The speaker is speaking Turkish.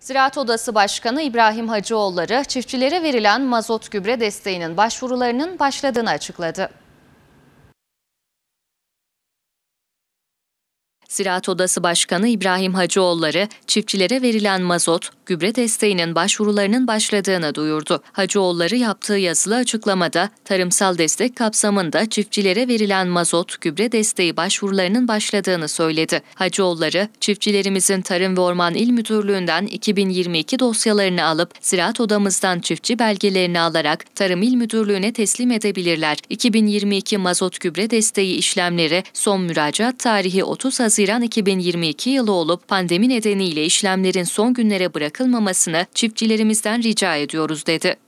Ziraat Odası Başkanı İbrahim Hacıoğulları çiftçilere verilen mazot gübre desteğinin başvurularının başladığını açıkladı. Ziraat Odası Başkanı İbrahim Hacıoğulları, çiftçilere verilen mazot, gübre desteğinin başvurularının başladığını duyurdu. Hacıoğulları yaptığı yazılı açıklamada, tarımsal destek kapsamında çiftçilere verilen mazot, gübre desteği başvurularının başladığını söyledi. Hacıoğulları, çiftçilerimizin Tarım ve Orman İl Müdürlüğü'nden 2022 dosyalarını alıp, Ziraat Odamızdan çiftçi belgelerini alarak Tarım İl Müdürlüğü'ne teslim edebilirler. 2022 mazot gübre desteği işlemleri son müracaat tarihi 30 Haziran Haziran 2022 yılı olup pandemi nedeniyle işlemlerin son günlere bırakılmamasını çiftçilerimizden rica ediyoruz dedi.